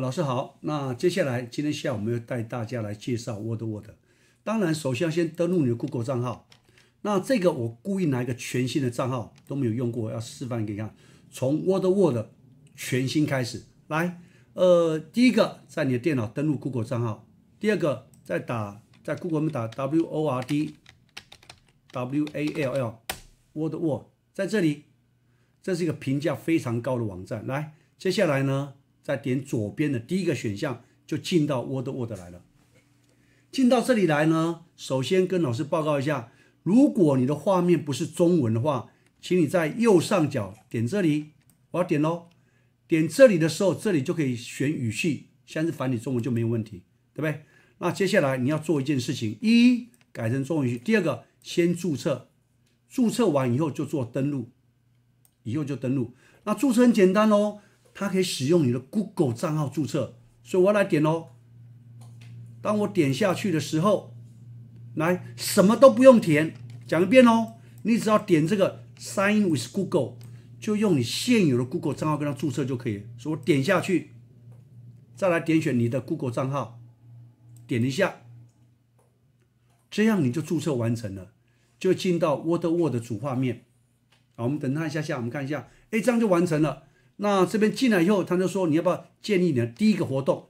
老师好，那接下来今天下午我们要带大家来介绍 Word Word。当然，首先要先登录你的 Google 账号。那这个我故意拿一个全新的账号都没有用过，要示范给你看。从 Word Word 全新开始来。呃，第一个在你的电脑登录 Google 账号。第二个再打在 Google 里面打 W O R D W A L L Word Word，在这里，这是一个评价非常高的网站。来，接下来呢？再点左边的第一个选项，就进到 Word Word 来了。进到这里来呢，首先跟老师报告一下，如果你的画面不是中文的话，请你在右上角点这里，我要点喽。点这里的时候，这里就可以选语序，像是繁体中文就没有问题，对不对？那接下来你要做一件事情，一改成中文语，第二个先注册，注册完以后就做登录，以后就登录。那注册很简单哦。它可以使用你的 Google 账号注册，所以我来点喽。当我点下去的时候，来什么都不用填，讲一遍哦，你只要点这个 Sign with Google，就用你现有的 Google 账号跟它注册就可以。所以我点下去，再来点选你的 Google 账号，点一下，这样你就注册完成了，就进到 Word Word 的主画面。好，我们等它一下下，我们看一下，哎，这样就完成了。那这边进来以后，他就说：“你要不要建立你的第一个活动。”